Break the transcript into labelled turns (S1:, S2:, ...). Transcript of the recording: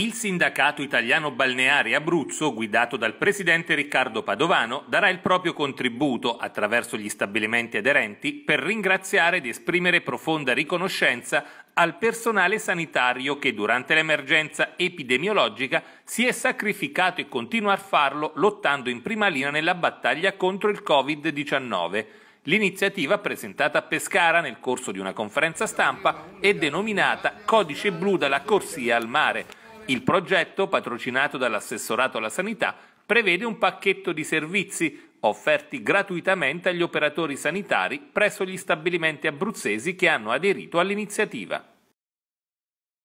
S1: Il sindacato italiano balneare Abruzzo, guidato dal presidente Riccardo Padovano, darà il proprio contributo, attraverso gli stabilimenti aderenti, per ringraziare ed esprimere profonda riconoscenza al personale sanitario che durante l'emergenza epidemiologica si è sacrificato e continua a farlo lottando in prima linea nella battaglia contro il Covid-19. L'iniziativa, presentata a Pescara nel corso di una conferenza stampa, è denominata Codice blu dalla corsia al mare il progetto, patrocinato dall'assessorato alla sanità, prevede un pacchetto di servizi offerti gratuitamente agli operatori sanitari presso gli stabilimenti abruzzesi che hanno aderito all'iniziativa.